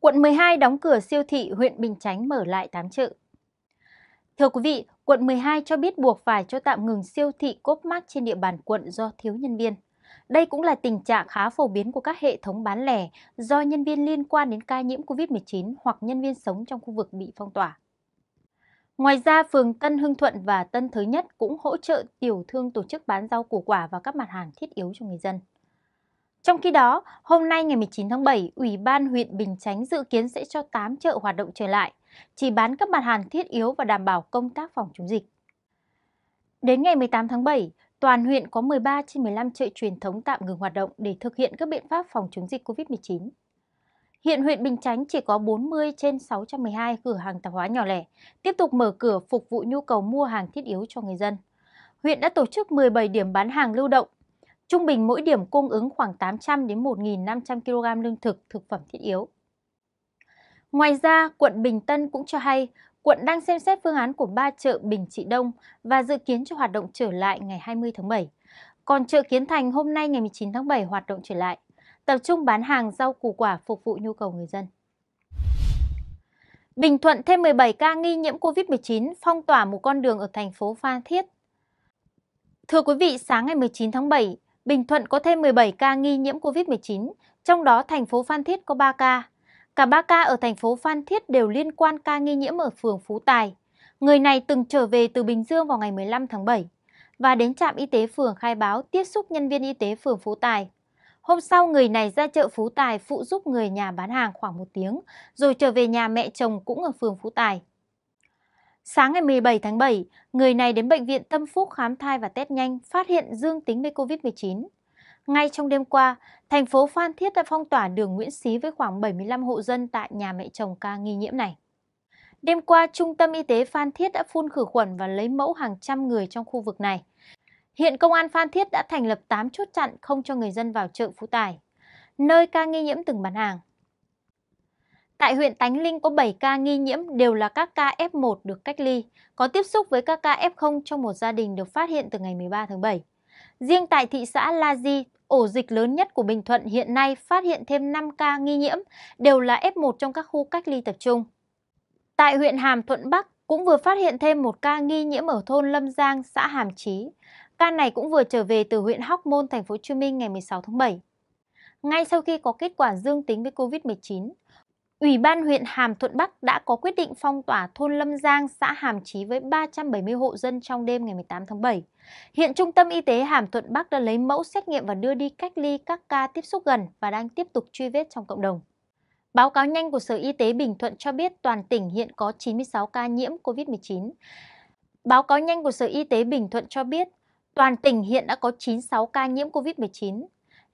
Quận 12 đóng cửa siêu thị, huyện Bình Chánh mở lại 8 chợ. Thưa quý vị, quận 12 cho biết buộc phải cho tạm ngừng siêu thị mát trên địa bàn quận do thiếu nhân viên. Đây cũng là tình trạng khá phổ biến của các hệ thống bán lẻ do nhân viên liên quan đến ca nhiễm COVID-19 hoặc nhân viên sống trong khu vực bị phong tỏa. Ngoài ra, phường Tân Hưng Thuận và Tân Thới Nhất cũng hỗ trợ tiểu thương tổ chức bán rau củ quả và các mặt hàng thiết yếu cho người dân. Trong khi đó, hôm nay ngày 19 tháng 7, Ủy ban huyện Bình Chánh dự kiến sẽ cho 8 chợ hoạt động trở lại, chỉ bán các mặt hàng thiết yếu và đảm bảo công tác phòng chống dịch. Đến ngày 18 tháng 7, toàn huyện có 13 trên 15 chợ truyền thống tạm ngừng hoạt động để thực hiện các biện pháp phòng chống dịch COVID-19. Hiện huyện Bình Chánh chỉ có 40 trên 612 cửa hàng tạp hóa nhỏ lẻ, tiếp tục mở cửa phục vụ nhu cầu mua hàng thiết yếu cho người dân. Huyện đã tổ chức 17 điểm bán hàng lưu động, Trung bình mỗi điểm cung ứng khoảng 800 đến 1.500 kg lương thực, thực phẩm thiết yếu. Ngoài ra, quận Bình Tân cũng cho hay quận đang xem xét phương án của ba chợ Bình Trị Đông và dự kiến cho hoạt động trở lại ngày 20 tháng 7. Còn chợ Kiến Thành hôm nay ngày 19 tháng 7 hoạt động trở lại, tập trung bán hàng rau củ quả phục vụ nhu cầu người dân. Bình Thuận thêm 17 ca nghi nhiễm COVID-19 phong tỏa một con đường ở thành phố Phan Thiết. Thưa quý vị, sáng ngày 19 tháng 7, Bình Thuận có thêm 17 ca nghi nhiễm COVID-19, trong đó thành phố Phan Thiết có 3 ca. Cả 3 ca ở thành phố Phan Thiết đều liên quan ca nghi nhiễm ở phường Phú Tài. Người này từng trở về từ Bình Dương vào ngày 15 tháng 7 và đến trạm y tế phường khai báo tiếp xúc nhân viên y tế phường Phú Tài. Hôm sau, người này ra chợ Phú Tài phụ giúp người nhà bán hàng khoảng một tiếng, rồi trở về nhà mẹ chồng cũng ở phường Phú Tài. Sáng ngày 17 tháng 7, người này đến bệnh viện Tâm Phúc khám thai và test nhanh, phát hiện dương tính với COVID-19. Ngay trong đêm qua, thành phố Phan Thiết đã phong tỏa đường Nguyễn Xí với khoảng 75 hộ dân tại nhà mẹ chồng ca nghi nhiễm này. Đêm qua, Trung tâm Y tế Phan Thiết đã phun khử khuẩn và lấy mẫu hàng trăm người trong khu vực này. Hiện Công an Phan Thiết đã thành lập 8 chốt chặn không cho người dân vào chợ Phú Tài, nơi ca nghi nhiễm từng bán hàng. Tại huyện Tánh Linh có 7 ca nghi nhiễm đều là các ca F1 được cách ly, có tiếp xúc với các ca F0 trong một gia đình được phát hiện từ ngày 13 tháng 7. Riêng tại thị xã La Di, ổ dịch lớn nhất của Bình Thuận hiện nay phát hiện thêm 5 ca nghi nhiễm, đều là F1 trong các khu cách ly tập trung. Tại huyện Hàm Thuận Bắc cũng vừa phát hiện thêm một ca nghi nhiễm ở thôn Lâm Giang, xã Hàm Chí. Ca này cũng vừa trở về từ huyện Hóc Môn, thành phố Hồ Chí Minh ngày 16 tháng 7. Ngay sau khi có kết quả dương tính với COVID-19, Ủy ban huyện Hàm Thuận Bắc đã có quyết định phong tỏa thôn Lâm Giang, xã Hàm Chí với 370 hộ dân trong đêm ngày 18 tháng 7. Hiện Trung tâm Y tế Hàm Thuận Bắc đã lấy mẫu xét nghiệm và đưa đi cách ly các ca tiếp xúc gần và đang tiếp tục truy vết trong cộng đồng. Báo cáo nhanh của Sở Y tế Bình Thuận cho biết toàn tỉnh hiện có 96 ca nhiễm COVID-19. Báo cáo nhanh của Sở Y tế Bình Thuận cho biết toàn tỉnh hiện đã có 96 ca nhiễm COVID-19.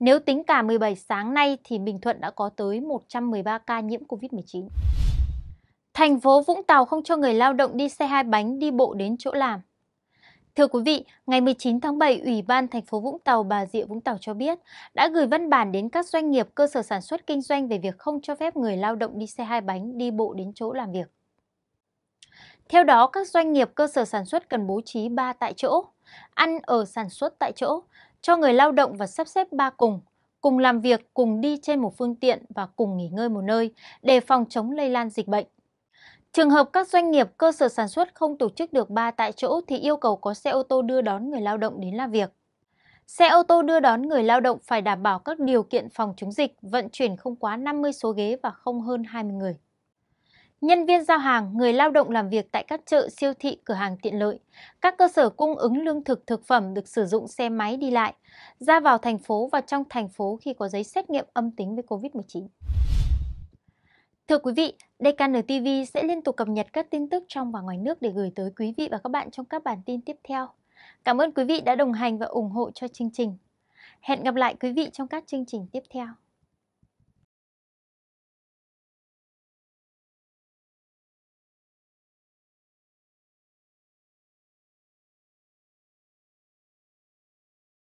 Nếu tính cả 17 sáng nay thì Bình Thuận đã có tới 113 ca nhiễm COVID-19. Thành phố Vũng Tàu không cho người lao động đi xe hai bánh đi bộ đến chỗ làm. Thưa quý vị, ngày 19 tháng 7, Ủy ban thành phố Vũng Tàu Bà Rịa Vũng Tàu cho biết đã gửi văn bản đến các doanh nghiệp cơ sở sản xuất kinh doanh về việc không cho phép người lao động đi xe hai bánh đi bộ đến chỗ làm việc. Theo đó, các doanh nghiệp cơ sở sản xuất cần bố trí 3 tại chỗ, ăn ở sản xuất tại chỗ, cho người lao động và sắp xếp ba cùng, cùng làm việc, cùng đi trên một phương tiện và cùng nghỉ ngơi một nơi để phòng chống lây lan dịch bệnh. Trường hợp các doanh nghiệp cơ sở sản xuất không tổ chức được ba tại chỗ thì yêu cầu có xe ô tô đưa đón người lao động đến làm việc. Xe ô tô đưa đón người lao động phải đảm bảo các điều kiện phòng chống dịch, vận chuyển không quá 50 số ghế và không hơn 20 người nhân viên giao hàng, người lao động làm việc tại các chợ, siêu thị, cửa hàng tiện lợi, các cơ sở cung ứng lương thực thực phẩm được sử dụng xe máy đi lại, ra vào thành phố và trong thành phố khi có giấy xét nghiệm âm tính với COVID-19. Thưa quý vị, DKN TV sẽ liên tục cập nhật các tin tức trong và ngoài nước để gửi tới quý vị và các bạn trong các bản tin tiếp theo. Cảm ơn quý vị đã đồng hành và ủng hộ cho chương trình. Hẹn gặp lại quý vị trong các chương trình tiếp theo.